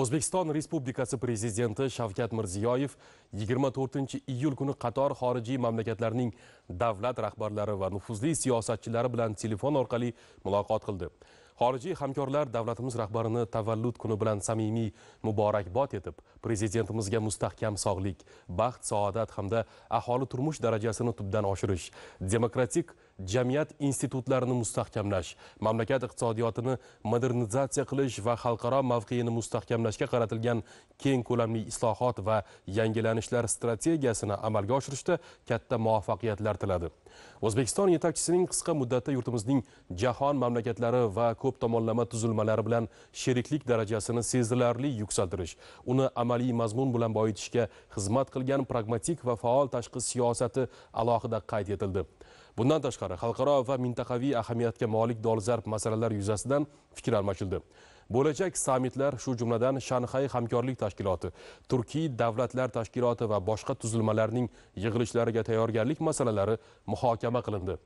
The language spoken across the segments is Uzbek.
o'zbekiston respublikasi prezidenti shavkat mirziyoyev 24 iyul kuni qator xorijiy mamlakatlarning davlat rahbarlari va nufuzli siyosatchilari bilan telefon orqali muloqot qildi xorijiy hamkorlar davlatimiz rahbarini tavallud kuni bilan samimiy muborakbod etib prezidentimizga mustahkam sog'lik baxt saodat hamda aholi turmush darajasini tubdan oshirish demokratik jamiyat institutlarini mustahkamlash mamlakat iqtisodiyotini modernizatsiya qilish va xalqaro mavqeini mustahkamlashga qaratilgan keng ko'lamli islohot va yangilanishlar strategiyasini amalga oshirishda katta muvaffaqiyatlar tiladi o'zbekiston yetakchisining qisqa muddatda yurtimizning jahon mamlakatlari va ko'p tomonlama tuzilmalari bilan sheriklik darajasini sezilarli yuksaltirish uni amaliy mazmun bilan boyitishga xizmat qilgan pragmatik va faol tashqi siyosati alohida qayd etildi bundan tashqari xalqaro va mintaqaviy ahamiyatga molik dolzarb masalalar yuzasidan fikr almashildi bo'lajak sammitlar shu jumladan shanxay hamkorlik tashkiloti turkiy davlatlar tashkiloti va boshqa tuzilmalarning yig'ilishlariga tayyorgarlik masalalari muhokama qilindi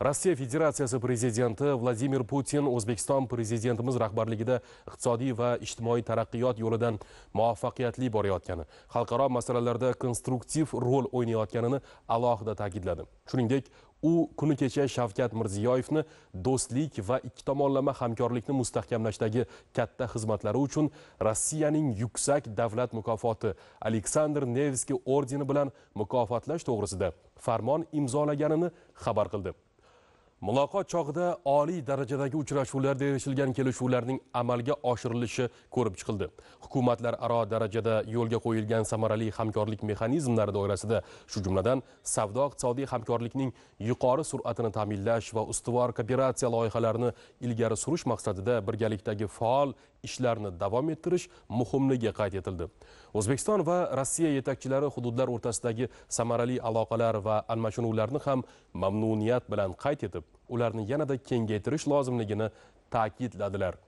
rossiya federatsiyasi prezidenti vladimir putin o'zbekiston prezidentimiz rahbarligida iqtisodiy va ijtimoiy taraqqiyot yo'lidan muvaffaqiyatli borayotgani xalqaro masalalarda konstruktiv rol o'ynayotganini alohida ta'kidladi shuningdek u kuni kecha shavkat mirziyoyevni do'stlik va ikki tomonlama hamkorlikni mustahkamlashdagi katta xizmatlari uchun rossiyaning yuksak davlat mukofoti aleksandr nevskiy ordeni bilan mukofotlash to'g'risida farmon imzolaganini xabar qildi muloqot chog'ida oliy darajadagi uchrashuvlarda erishilgan kelishuvlarning amalga oshirilishi ko'rib chiqildi hukumatlararo darajada yo'lga qo'yilgan samarali hamkorlik mexanizmlari doirasida shu jumladan savdo iqtisodiy hamkorlikning yuqori sur'atini ta'minlash va ustuvor kooperatsiya loyihalarini ilgari surish maqsadida birgalikdagi faol ishlarni davom ettirish muhimligi qayd etildi o'zbekiston va rossiya yetakchilari hududlar o'rtasidagi samarali aloqalar va almashinuvlarni ham mamnuniyat bilan qayd etib ularni yanada kengaytirish lozimligini ta'kidladilar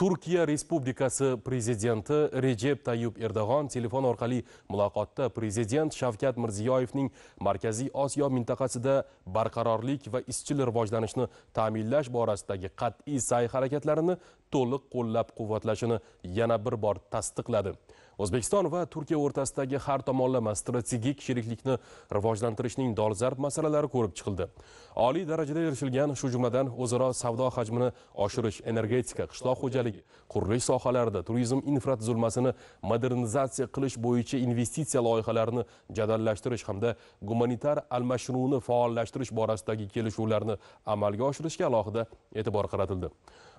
turkiya respublikasi prezidenti rejeb Tayyip erdo'g'on telefon orqali muloqotda prezident shavkat mirziyoyevning markaziy osiyo mintaqasida barqarorlik va izchil rivojlanishni ta'minlash borasidagi qat'iy sa'y harakatlarini to'liq qo'llab quvvatlashini yana bir bor tasdiqladi o'zbekiston va turkiya o'rtasidagi har tomonlama strategik sheriklikni rivojlantirishning dolzarb masalalari ko'rib chiqildi oliy darajada erishilgan shu jumladan o'zaro savdo hajmini oshirish energetika qishloq xo'jaligi qurilish sohalarida turizm infratuzilmasini modernizatsiya qilish bo'yicha investitsiya loyihalarini jadallashtirish hamda gumanitar almashinuvni faollashtirish borasidagi kelishuvlarni amalga oshirishga alohida e'tibor qaratildi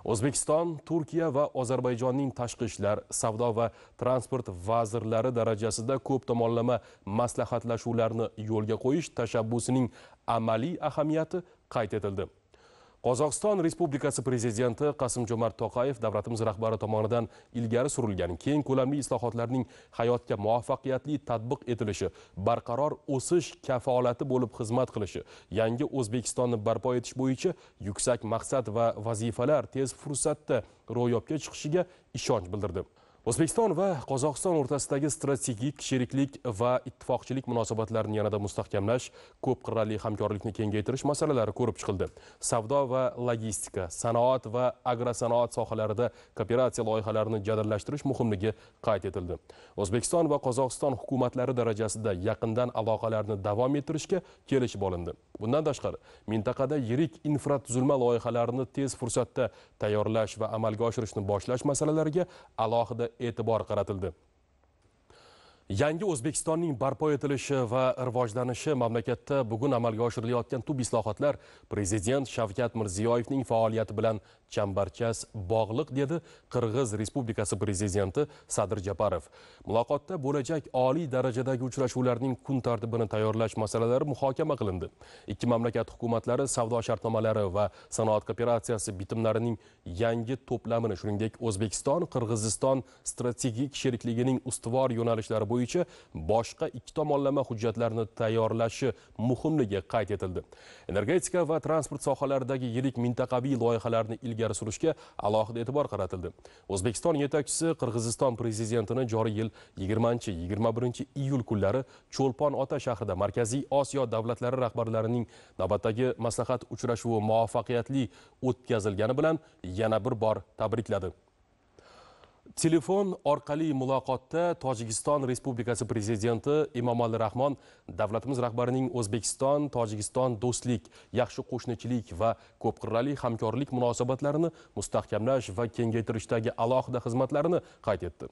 o'zbekiston turkiya va ozarbayjonning tashqi ishlar savdo va transport vazirlari darajasida ko'p tomonlama maslahatlashuvlarni yo'lga qo'yish tashabbusining amaliy ahamiyati qayd etildi Qozog'iston Respublikasi prezidenti Qasim Jo'mart Toqayev davlatimiz rahbari tomonidan ilgari surilgan keng ko'lamli islohotlarning hayotga muvaffaqiyatli tatbiq etilishi, barqaror o'sish kafolati bo'lib xizmat qilishi, yangi O'zbekistonni barpo etish bo'yicha yuksak maqsad va vazifalar tez fursatda ro'yobga chiqishiga ishonch bildirdi. o'zbekiston va qozog'iston o'rtasidagi strategik sheriklik va ittifoqchilik munosabatlarini yanada mustahkamlash ko'p qirrali hamkorlikni kengaytirish masalalari ko'rib chiqildi savdo va logistika sanoat va agrosanoat sohalarida kooperatsiya loyihalarini jadallashtirish muhimligi qayd etildi o'zbekiston va qozog'iston hukumatlari darajasida yaqindan aloqalarni davom ettirishga kelishib olindi bundan tashqari mintaqada yirik infratuzilma loyihalarini tez fursatda tayyorlash va amalga oshirishni boshlash masalalariga alohida e'tibor qaratildi yangi o'zbekistonning barpo etilishi va rivojlanishi mamlakatda bugun amalga oshirilayotgan tub islohotlar prezident shavkat mirziyoyevning faoliyati bilan chambarchas bog'liq dedi qirg'iz respublikasi prezidenti sadir japarov muloqotda bo'lajak oliy darajadagi uchrashuvlarning kun tartibini tayyorlash masalalari muhokama qilindi ikki mamlakat hukumatlari savdo shartnomalari va sanoat kooperatsiyasi bitimlarining yangi to'plamini shuningdek o'zbekiston qirg'iziston strategik sherikligining ustuvor yo'nalishlari bo'yicha bo'yicha boshqa ikki tomonlama hujjatlarni tayyorlashi muhimligi qayd etildi energetika va transport sohalaridagi yirik mintaqaviy loyihalarni ilgari surishga alohida e'tibor qaratildi o'zbekiston yetakchisi qirg'iziston prezidentini joriy yil 20 21 iyul kunlari cho'lpon ota shahrida markaziy osiyo davlatlari rahbarlarining navbatdagi maslahat uchrashuvi muvaffaqiyatli o'tkazilgani bilan yana bir bor tabrikladi Telefon orqali muloqotda Tojikiston Respublikasi prezidenti Imomali Rahmon davlatimiz rahbarining O'zbekiston Tojikiston do'stlik, yaxshi qo'shnichilik va qirrali hamkorlik munosabatlarini mustahkamlash va kengaytirishdagi alohida xizmatlarini qayd etdi.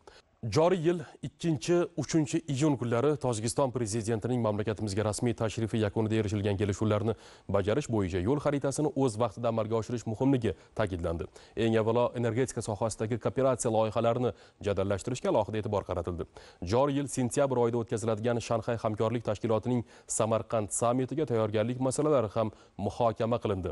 joriy yil 2 3 iyun kunlari tojikiston prezidentining mamlakatimizga rasmiy tashrifi yakunida erishilgan kelishuvlarni bajarish bo'yicha yo'l xaritasini o'z vaqtida amalga oshirish muhimligi ta'kidlandi eng avvalo energetika sohasidagi kooperatsiya loyihalarini jadallashtirishga alohida e'tibor qaratildi joriy yil sentyabr oyida o'tkaziladigan shanxay hamkorlik tashkilotining samarqand sammitiga tayyorgarlik masalalari ham muhokama qilindi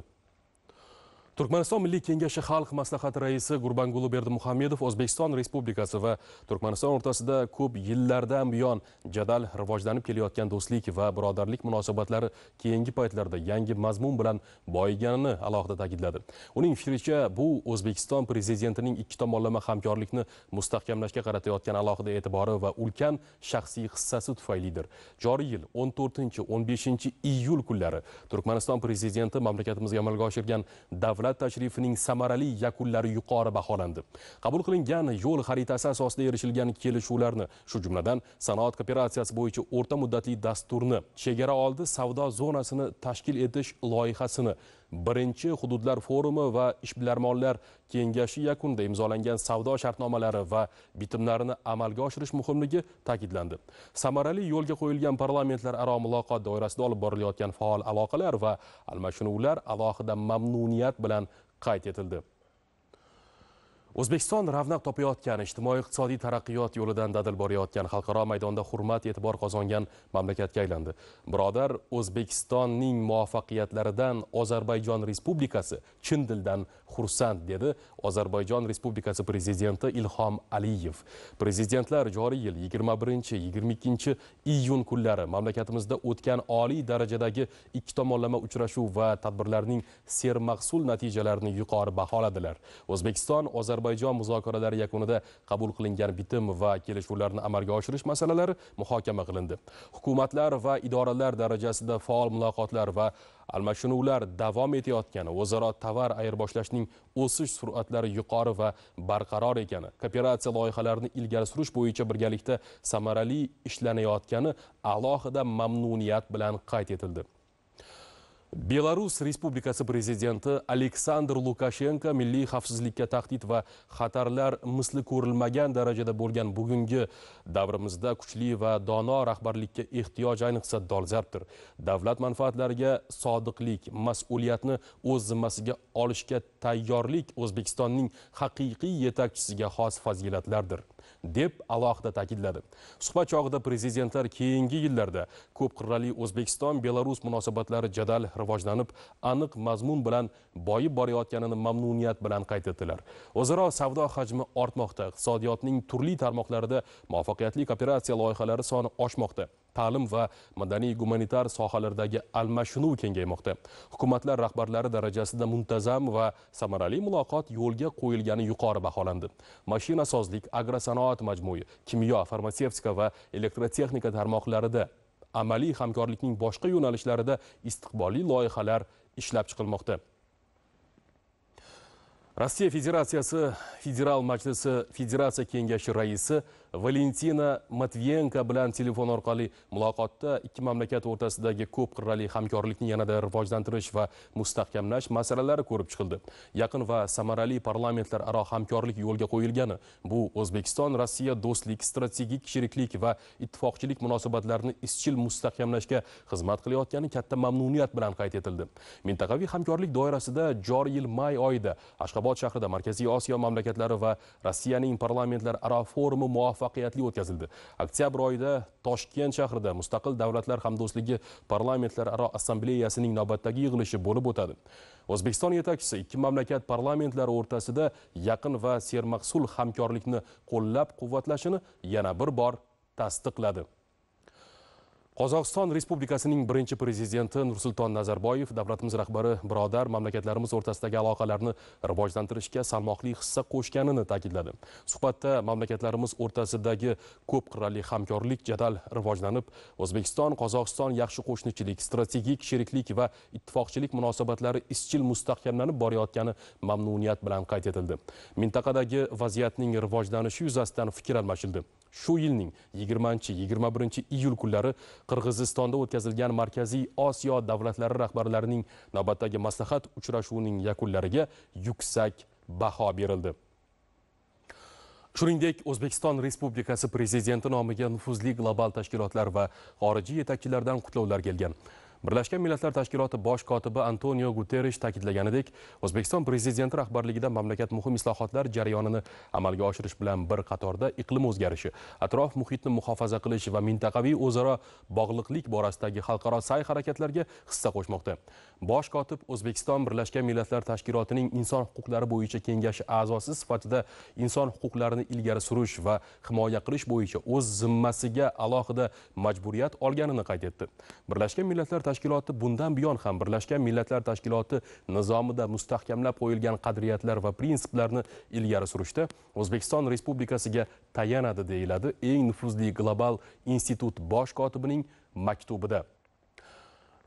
turkmaniston milliy kengashi xalq maslahati raisi gurbanguli Berdimuhammedov o'zbekiston respublikasi va turkmaniston o'rtasida ko'p yillardan buyon jadal rivojlanib kelayotgan do'stlik va birodarlik munosabatlari keyingi paytlarda yangi mazmun bilan boyiganini alohida ta'kidladi uning fikricha bu o'zbekiston prezidentining ikki tomonlama hamkorlikni mustahkamlashga qaratayotgan alohida e'tibori va ulkan shaxsiy hissasi tufaylidir joriy yil 14 15 iyul kunlari turkmaniston prezidenti mamlakatimizga amalga oshirgan davlat davlat tashrifining samarali yakunlari yuqori baholandi qabul qilingan yo'l xaritasi asosida erishilgan kelishuvlarni shu jumladan sanoat kooperatsiyasi bo'yicha o'rta muddatli dasturni chegara oldi savdo zonasini tashkil etish loyihasini birinchi hududlar forumi va ishbilarmonlar kengashi yakunida imzolangan savdo shartnomalari va bitimlarini amalga oshirish muhimligi ta'kidlandi samarali yo'lga qo'yilgan parlamentlararo muloqot doirasida olib borilayotgan faol aloqalar va almashinuvlar alohida mamnuniyat bilan qayd etildi o'zbekiston ravnaq topayotgan ijtimoiy iqtisodiy taraqqiyot yo'lidan dadil borayotgan xalqaro maydonda hurmat e'tibor qozongan mamlakatga aylandi birodar o'zbekistonning muvaffaqiyatlaridan ozarbayjon respublikasi chin dildan xursand dedi ozarbayjon respublikasi prezidenti ilhom aliyev prezidentlar joriy yil 21-22 iyun kunlari mamlakatimizda o'tgan oliy darajadagi ikki tomonlama uchrashuv va tadbirlarning sermahsul natijalarini yuqori baholadilar o'zbekiston ozarbayjon ozarbayjon muzokaralari yakunida qabul qilingan bitim va kelishuvlarni amalga oshirish masalalari muhokama qilindi hukumatlar va idoralar darajasida faol muloqotlar va almashinuvlar davom etayotgani o'zaro tovar ayirboshlashning o'sish sur'atlari yuqori va barqaror ekani kooperatsiya loyihalarini ilgari surish bo'yicha birgalikda samarali ishlanayotgani alohida mamnuniyat bilan qayd etildi belarus respublikasi prezidenti aleksandr lukashenko milliy xavfsizlikka tahdid va xatarlar misli ko'rilmagan darajada bo'lgan bugungi davrimizda kuchli va dono rahbarlikka ehtiyoj ayniqsa dolzarbdir davlat manfaatlariga sodiqlik mas'uliyatni o'z zimmasiga olishga tayyorlik o'zbekistonning haqiqiy yetakchisiga xos fazilatlardir deb alohida ta'kidladi suhbat chog'ida prezidentlar keyingi yillarda ko'p qirrali o'zbekiston belarus munosabatlari jadal rivojlanib aniq mazmun bilan boyib borayotganini mamnuniyat bilan qayd etdilar o'zaro savdo hajmi ortmoqda iqtisodiyotning turli tarmoqlarida muvaffaqiyatli kooperatsiya loyihalari soni oshmoqda ta'lim va madaniy gumanitar sohalardagi almashinuv kengaymoqda hukumatlar rahbarlari darajasida muntazam va samarali muloqot yo'lga qo'yilgani yuqori baholandi mashinasozlik agrosanoat majmui kimyo farmatsevtika va elektrotexnika tarmoqlarida amaliy hamkorlikning boshqa yo'nalishlarida istiqbolli loyihalar ishlab chiqilmoqda rossiya federatsiyasi federal majlisi federatsiya kengashi raisi valentina matviyenko bilan telefon orqali muloqotda ikki mamlakat o'rtasidagi ko'p qirrali hamkorlikni yanada rivojlantirish va mustahkamlash masalalari ko'rib chiqildi yaqin va samarali parlamentlararo hamkorlik yo'lga qo'yilgani bu o'zbekiston rossiya do'stlik strategik sheriklik va ittifoqchilik munosabatlarini izchil mustahkamlashga xizmat qilayotgani katta mamnuniyat bilan qayd etildi mintaqaviy hamkorlik doirasida joriy yil may oyida Ashxobod shahrida Markaziy Osiyo mamlakatlari va Rossiyaning parlamentlararo forumi muvaffaqiyatli o'tkazildi. Oktyabr oyida Toshkent shahrida Mustaqil Davlatlar Hamdo'stligi parlamentlararo assambleyasining navbatdagi yig'ilishi bo'lib o'tadi. O'zbekiston yetakchisi ikki mamlakat parlamentlari o'rtasida yaqin va sermahsul hamkorlikni qo'llab-quvvatlashini yana bir bor tasdiqladi. qozog'iston respublikasining birinchi prezidenti nursulton nazarboyev davlatimiz rahbari birodar mamlakatlarimiz o'rtasidagi aloqalarni rivojlantirishga salmoqli hissa qo'shganini ta'kidladi suhbatda mamlakatlarimiz o'rtasidagi ko'p qirrali hamkorlik jadal rivojlanib o'zbekiston qozog'iston yaxshi qo'shnichilik strategik sheriklik va ittifoqchilik munosabatlari izchil mustahkamlanib borayotgani mamnuniyat bilan qayd etildi mintaqadagi vaziyatning rivojlanishi yuzasidan fikr almashildi shu yilning 20 21 iyul kunlari qirg'izistonda o'tkazilgan markaziy osiyo davlatlari rahbarlarining navbatdagi maslahat uchrashuvining yakunlariga yuksak baho berildi shuningdek o'zbekiston respublikasi prezidenti nomiga nufuzli global tashkilotlar va xorijiy yetakchilardan qutlovlar kelgan birlashgan millatlar tashkiloti bosh kotibi antonio guterrish ta'kidlaganidek o'zbekiston prezidenti rahbarligida mamlakat muhim islohotlar jarayonini amalga oshirish bilan bir qatorda iqlim o'zgarishi atrof muhitni muhofaza qilish va mintaqaviy o'zaro bog'liqlik borasidagi xalqaro sa'y harakatlarga hissa qo'shmoqda bosh kotib o'zbekiston birlashgan millatlar tashkilotining inson huquqlari bo'yicha kengashi a'zosi sifatida inson huquqlarini ilgari surish va himoya qilish bo'yicha o'z zimmasiga alohida majburiyat olganini qayd etdi birlashgan millatlar tashkiloti bundan buyon ham birlashgan millatlar tashkiloti nizomida mustahkamlab qo'yilgan qadriyatlar va prinsiplarni ilgari surishda o'zbekiston respublikasiga tayanadi deyiladi eng nufuzli global institut bosh kotibining maktubida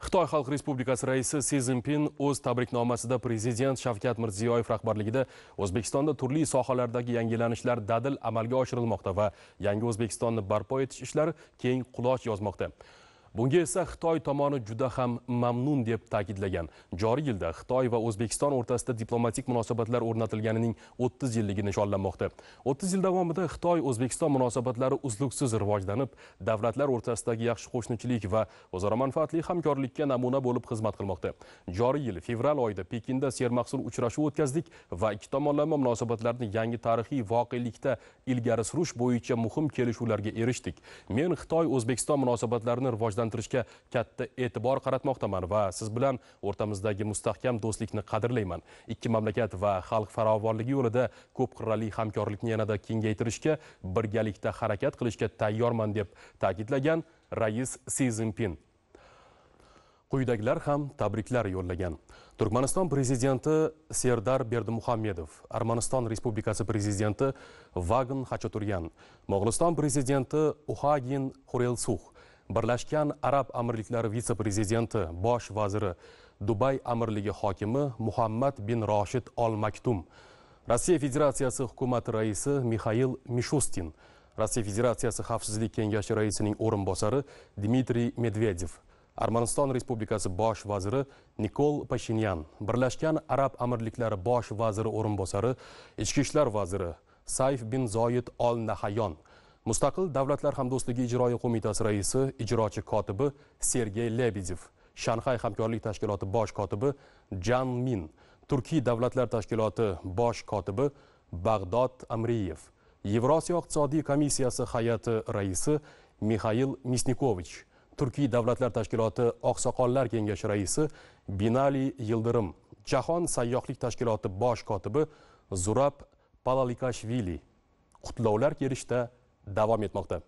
xitoy xalq respublikasi raisi si zinpin o'z tabriknomasida prezident shavkat mirziyoyev rahbarligida o'zbekistonda turli sohalardagi yangilanishlar dadil amalga oshirilmoqda va yangi o'zbekistonni barpo etish ishlari keng quloch yozmoqda bunga esa xitoy tomoni juda ham mamnun deb ta'kidlagan joriy yilda xitoy va o'zbekiston o'rtasida diplomatik munosabatlar o'rnatilganining 30 yilligi nishonlanmoqda 30 yil davomida xitoy o'zbekiston munosabatlari uzluksiz rivojlanib davlatlar o'rtasidagi yaxshi qo'shnichilik va o'zaro manfaatli hamkorlikka namuna bo'lib xizmat qilmoqda joriy yil fevral oyida pekinda sermahsul uchrashuv o'tkazdik va ikki tomonlama munosabatlarni yangi tarixiy voqelikda ilgari surish bo'yicha muhim kelishuvlarga erishdik men xitoy o'zbekiston munosabatlarini rivojlantirish rivojlantirishga katta e'tibor qaratmoqdaman va siz bilan o'rtamizdagi mustahkam do'stlikni qadrlayman ikki mamlakat va xalq farovonligi yo'lida ko'p qirrali hamkorlikni yanada kengaytirishga birgalikda harakat qilishga tayyorman deb ta'kidlagan rais si zinpin quyidagilar ham tabriklar yo'llagan turkmaniston prezidenti serdar berdimuhammedov armaniston respublikasi prezidenti vagn hachoturyan mo'g'uliston prezidenti uhagin xurelsux birlashgan arab amirliklari vitse prezidenti bosh vaziri dubay amirligi hokimi muhammad bin roshid ol maktum rossiya federatsiyasi hukumati raisi mixail mishustin rossiya federatsiyasi xavfsizlik kengashi raisining o'rinbosari dmitriy medvedev armaniston respublikasi bosh vaziri nikol pashinyan birlashgan arab amirliklari bosh vaziri o'rinbosari ichki ishlar vaziri sayf bin zoyid ol nahayon mustaqil davlatlar hamdo'stligi ijroiy qo'mitasi raisi ijrochi kotibi sergey lebedev Shanghay hamkorlik tashkiloti bosh kotibi jan min turkiy davlatlar tashkiloti bosh kotibi bag'dod amriyev yevrosiyo iqtisodiy komissiyasi hay'ati raisi Mikhail misnikovich turkiy davlatlar tashkiloti oqsoqollar kengashi raisi binali yildirim jahon sayyohlik tashkiloti bosh kotibi zurab palalikashvili qutlovlar kelishda давам етмақты